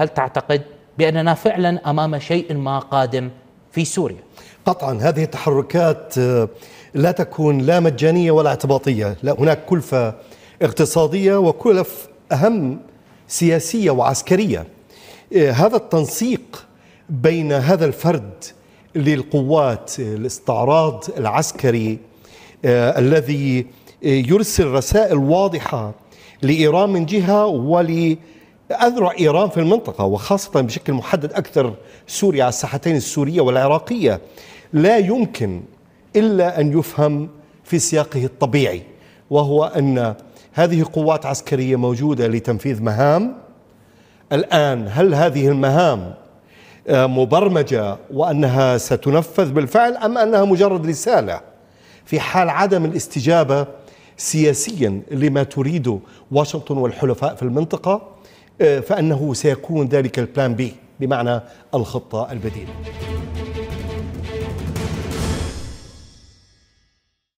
هل تعتقد باننا فعلا امام شيء ما قادم في سوريا؟ قطعا هذه التحركات آه، لا تكون لا مجانيه ولا اعتباطيه، لا هناك كلفه اقتصاديه وكلف اهم سياسيه وعسكريه. آه، هذا التنسيق بين هذا الفرد للقوات الاستعراض العسكري آه، الذي يرسل رسائل واضحه لايران من جهه ول أذرع إيران في المنطقة وخاصة بشكل محدد أكثر سوريا على الساحتين السورية والعراقية لا يمكن إلا أن يفهم في سياقه الطبيعي وهو أن هذه قوات عسكرية موجودة لتنفيذ مهام الآن هل هذه المهام آه، مبرمجة وأنها ستنفذ بالفعل أم أنها مجرد رسالة في حال عدم الاستجابة سياسيا لما تريده واشنطن والحلفاء في المنطقة آه، فانه سيكون ذلك البلان بي بمعنى الخطه البديله